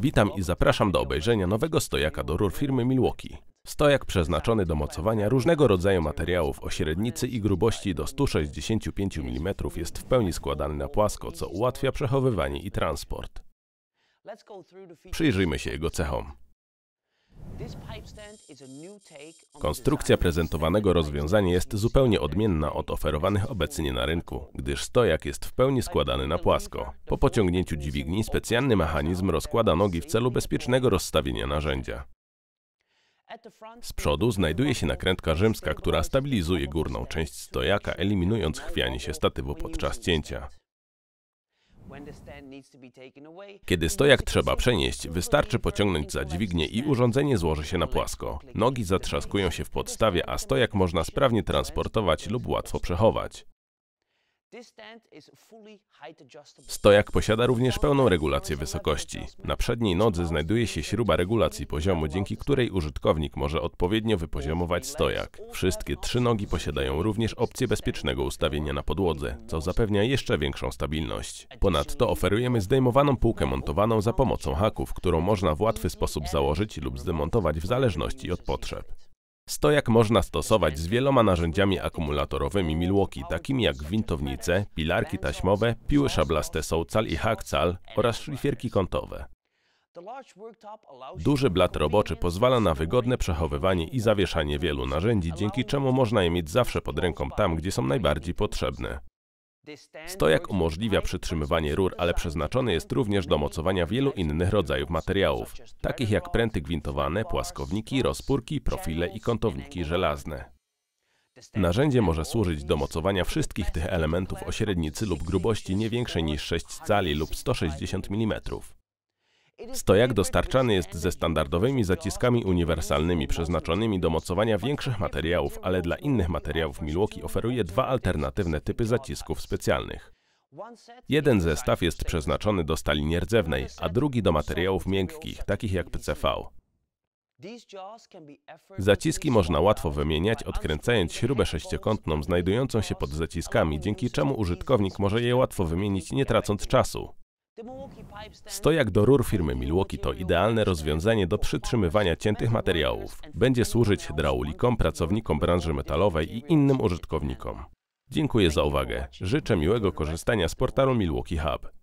Witam i zapraszam do obejrzenia nowego stojaka do rur firmy Milwaukee. Stojak przeznaczony do mocowania różnego rodzaju materiałów o średnicy i grubości do 165 mm jest w pełni składany na płasko, co ułatwia przechowywanie i transport. Przyjrzyjmy się jego cechom. Konstrukcja prezentowanego rozwiązania jest zupełnie odmienna od oferowanych obecnie na rynku, gdyż stojak jest w pełni składany na płasko. Po pociągnięciu dźwigni specjalny mechanizm rozkłada nogi w celu bezpiecznego rozstawienia narzędzia. Z przodu znajduje się nakrętka rzymska, która stabilizuje górną część stojaka, eliminując chwianie się statywu podczas cięcia. Kiedy stojak trzeba przenieść, wystarczy pociągnąć za dźwignię i urządzenie złoży się na płasko. Nogi zatrzaskują się w podstawie, a stojak można sprawnie transportować lub łatwo przechować. Stojak posiada również pełną regulację wysokości. Na przedniej nodze znajduje się śruba regulacji poziomu, dzięki której użytkownik może odpowiednio wypoziomować stojak. Wszystkie trzy nogi posiadają również opcję bezpiecznego ustawienia na podłodze, co zapewnia jeszcze większą stabilność. Ponadto oferujemy zdejmowaną półkę montowaną za pomocą haków, którą można w łatwy sposób założyć lub zdemontować w zależności od potrzeb. Stojak można stosować z wieloma narzędziami akumulatorowymi Milwaukee, takimi jak gwintownice, pilarki taśmowe, piły szablaste sołcal i hakcal oraz szlifierki kątowe. Duży blat roboczy pozwala na wygodne przechowywanie i zawieszanie wielu narzędzi, dzięki czemu można je mieć zawsze pod ręką tam, gdzie są najbardziej potrzebne. Stojak umożliwia przytrzymywanie rur, ale przeznaczony jest również do mocowania wielu innych rodzajów materiałów, takich jak pręty gwintowane, płaskowniki, rozpórki, profile i kątowniki żelazne. Narzędzie może służyć do mocowania wszystkich tych elementów o średnicy lub grubości nie większej niż 6 cali lub 160 mm. Stojak dostarczany jest ze standardowymi zaciskami uniwersalnymi przeznaczonymi do mocowania większych materiałów, ale dla innych materiałów Milwaukee oferuje dwa alternatywne typy zacisków specjalnych. Jeden zestaw jest przeznaczony do stali nierdzewnej, a drugi do materiałów miękkich, takich jak PCV. Zaciski można łatwo wymieniać, odkręcając śrubę sześciokątną znajdującą się pod zaciskami, dzięki czemu użytkownik może je łatwo wymienić, nie tracąc czasu. Stojak do rur firmy Milwaukee to idealne rozwiązanie do przytrzymywania ciętych materiałów. Będzie służyć hydraulikom, pracownikom branży metalowej i innym użytkownikom. Dziękuję za uwagę. Życzę miłego korzystania z portalu Milwaukee Hub.